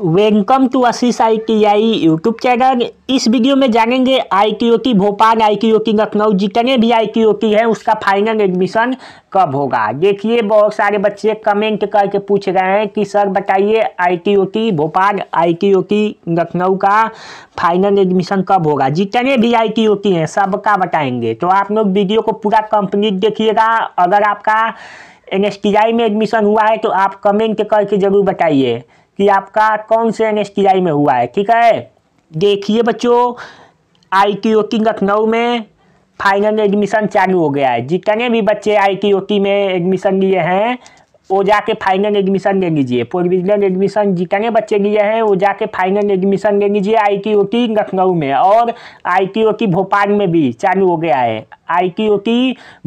welcome to Ashish I T I YouTube channel इस वीडियो में जानेंगे I T O T Bhopal I T O T Lucknow जितने भी आई टी ओ टी है उसका फाइनल एडमिशन कब होगा देखिए बहुत सारे बच्चे कमेंट करके पूछ रहे हैं कि सर बताइए I T O T Bhopal I T O T Lucknow का फाइनल एडमिशन कब होगा जितने भी आई टी ओ टी हैं का बताएंगे तो आप लोग वीडियो को पूरा कंप्लीट देखिएगा अगर आपका एन एस टी आई में एडमिशन हुआ है तो आप कमेंट करके ज़रूर बताइए कि आपका कौन से एन में हुआ है ठीक है देखिए बच्चों I T O T Lucknow में फाइनल एडमिशन चालू हो गया है जितने भी बच्चे आई टी ओ टी में एडमिशन लिए हैं वो जाके फाइनल एडमिशन ले लीजिए प्रोविजनल एडमिशन जितने बच्चे लिए हैं वो जाके फाइनल एडमिशन ले लीजिए I T O T Lucknow में और I T O T Bhopal में भी चालू हो गया है I T O T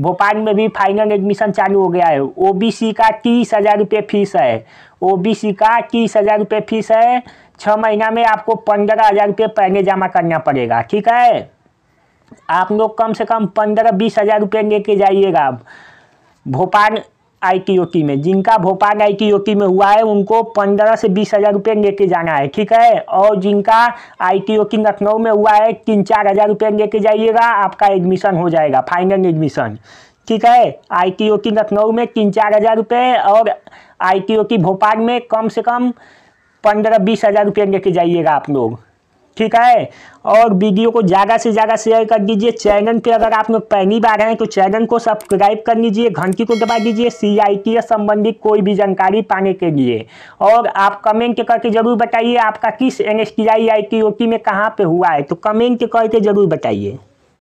Bhopal में भी फाइनल एडमिशन चालू हो गया है ओ बी सी का तीस हज़ार रुपये फीस है ओ बी सी का तीस हज़ार रुपये फीस है छः महीना में आपको पंद्रह हज़ार रुपये पहले जमा करना पड़ेगा ठीक है आप लोग कम से कम पंद्रह बीस हज़ार रुपये लेके जाइएगा भोपाल आईटीओटी में जिनका भोपाल आईटीओटी में हुआ है उनको पंद्रह से बीस हज़ार रुपये लेके जाना है ठीक है और जिनका आईटीओटी लखनऊ में हुआ है तीन चार हज़ार रुपये लेके जाइएगा आपका एडमिशन हो जाएगा फाइनल एडमिशन ठीक है आई टी ओ की लखनऊ में तीन चार हज़ार रुपये और आई टी ओ की भोपाल में कम से कम पंद्रह बीस हज़ार रुपये लेके जाइएगा आप लोग ठीक है और वीडियो को ज़्यादा से ज़्यादा शेयर कर दीजिए चैनल पे अगर आप लोग पहली बार हैं तो चैनल को सब्सक्राइब कर लीजिए घंटी को दबा दीजिए सी आई टी संबंधित कोई भी जानकारी पाने के लिए और आप कमेंट करके ज़रूर बताइए आपका किस N S T I I T O T में कहाँ पर हुआ है तो कमेंट करके ज़रूर बताइए